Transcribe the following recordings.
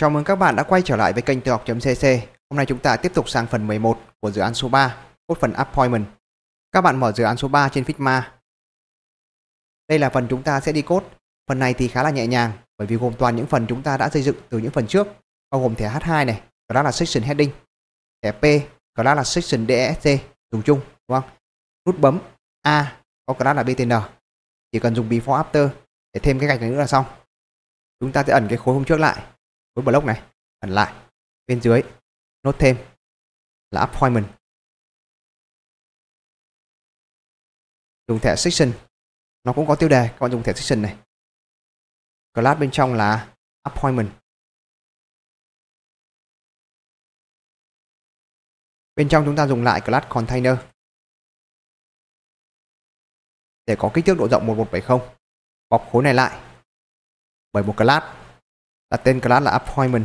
Chào mừng các bạn đã quay trở lại với kênh tự học.cc Hôm nay chúng ta tiếp tục sang phần 11 của dự án số 3 Cốt phần Appointment Các bạn mở dự án số 3 trên Figma Đây là phần chúng ta sẽ đi cốt Phần này thì khá là nhẹ nhàng Bởi vì gồm toàn những phần chúng ta đã xây dựng từ những phần trước Bao gồm thẻ H2 này đó là Section Heading Thẻ P đó là Section DSC e Dùng chung đúng không? Nút bấm A Có class là BTN Chỉ cần dùng Before After Để thêm cái gạch này nữa là xong Chúng ta sẽ ẩn cái khối hôm trước lại với block này ẩn lại bên dưới nốt thêm là appointment dùng thẻ section nó cũng có tiêu đề các bạn dùng thẻ section này class bên trong là appointment bên trong chúng ta dùng lại class container để có kích thước độ rộng 1170 bọc khối này lại bởi một class là tên class là appointment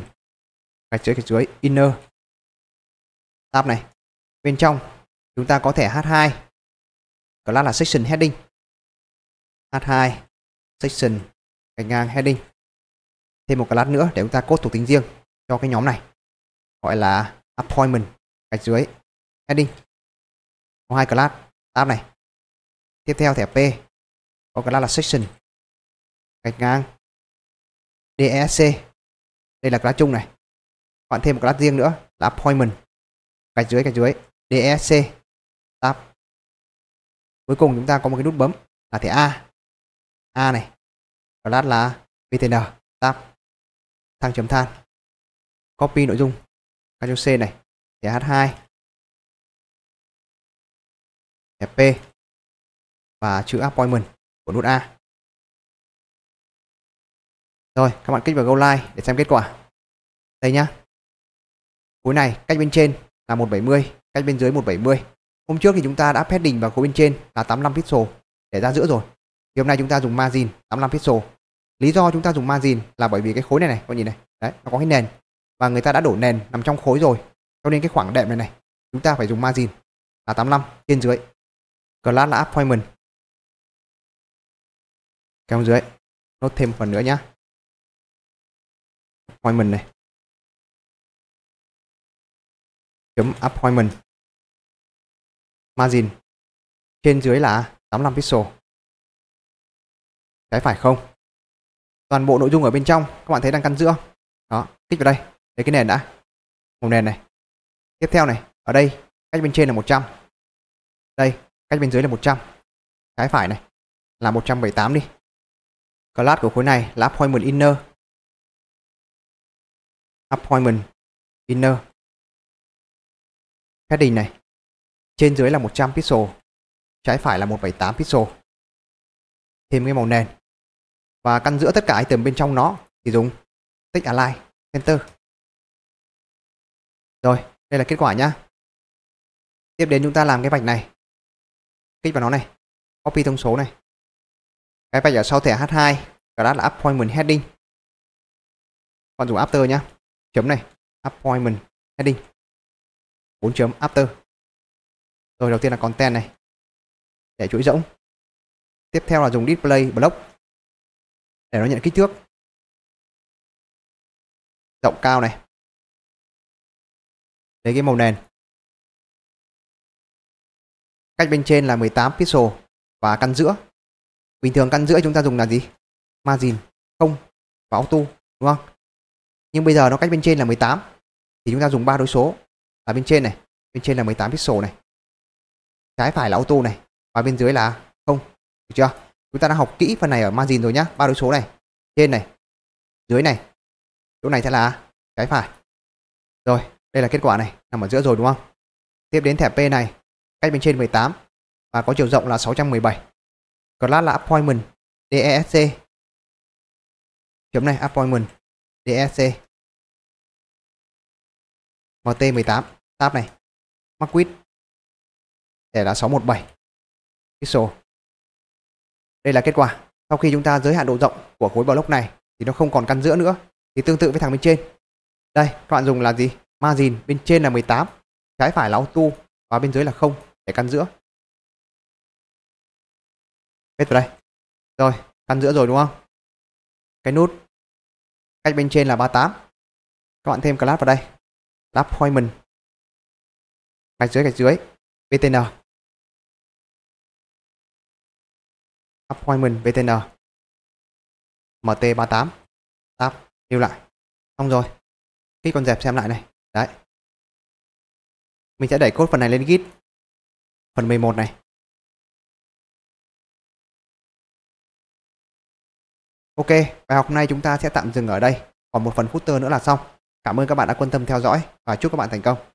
gạch dưới gạch dưới inner tab này bên trong chúng ta có thể h2 class là section heading h2 section gạch ngang heading thêm một class nữa để chúng ta cốt thuộc tính riêng cho cái nhóm này gọi là appointment gạch dưới heading có hai class tab này tiếp theo thẻ p có class là section gạch ngang DEC đây là class chung này bạn thêm một class riêng nữa là appointment Cái dưới cái dưới DEC tab cuối cùng chúng ta có một cái nút bấm là thẻ A A này class là VTN tab thang chấm than copy nội dung Ctrl C này thẻ H2 thẻ P và chữ appointment của nút A rồi, các bạn kích vào Go Live để xem kết quả. Đây nhá. Khối này cách bên trên là 170, cách bên dưới 170. Hôm trước thì chúng ta đã đỉnh vào khối bên trên là 85 pixel để ra giữa rồi. Thì hôm nay chúng ta dùng margin 85 pixel. Lý do chúng ta dùng margin là bởi vì cái khối này này, các bạn nhìn này, đấy, nó có cái nền và người ta đã đổ nền nằm trong khối rồi. Cho nên cái khoảng đệm này này, chúng ta phải dùng margin là 85 trên dưới. Class là appointment. Kéo dưới. Nốt thêm phần nữa nhá appointment này chấm appointment. margin trên dưới là 85 pixel cái phải không toàn bộ nội dung ở bên trong các bạn thấy đang căn giữa đó kích vào đây lấy cái nền đã màu nền này tiếp theo này ở đây cách bên trên là 100 đây cách bên dưới là 100 cái phải này là 178 đi class của khối này là appointment inner appointment inner cái này trên dưới là 100 pixel trái phải là 178 pixel thêm cái màu nền và căn giữa tất cả item bên trong nó thì dùng tích align enter rồi đây là kết quả nhá tiếp đến chúng ta làm cái vạch này kích vào nó này copy thông số này cái vạch ở sau thẻ h2 cả đó là appointment heading còn dùng after nhá chấm này appointment heading 4 chấm after rồi đầu tiên là content này để chuỗi rỗng tiếp theo là dùng display block để nó nhận kích thước rộng cao này lấy cái màu nền cách bên trên là 18 pixel và căn giữa bình thường căn giữa chúng ta dùng là gì margin không và auto đúng không nhưng bây giờ nó cách bên trên là 18 thì chúng ta dùng ba đối số là bên trên này bên trên là 18 pixel này trái phải là ô tô này và bên dưới là không được chưa chúng ta đã học kỹ phần này ở margin rồi nhá ba đối số này trên này dưới này chỗ này sẽ là trái phải rồi đây là kết quả này nằm ở giữa rồi đúng không tiếp đến thẻ P này cách bên trên 18 và có chiều rộng là 617 class là appointment DESC chấm này appointment DSC e MT18 tab này Marquit để là 617 pixel đây là kết quả sau khi chúng ta giới hạn độ rộng của khối block này thì nó không còn căn giữa nữa thì tương tự với thằng bên trên đây các bạn dùng là gì margin bên trên là 18 trái phải là auto và bên dưới là không để căn giữa hết vào đây rồi căn giữa rồi đúng không cái nút cách bên trên là 38 các bạn thêm class vào đây class appointment gạch dưới gạch dưới btn appointment btn mt38 tab lưu lại xong rồi khi con dẹp xem lại này đấy mình sẽ đẩy cốt phần này lên git phần 11 này Ok, bài học này chúng ta sẽ tạm dừng ở đây. Còn một phần footer nữa là xong. Cảm ơn các bạn đã quan tâm theo dõi và chúc các bạn thành công.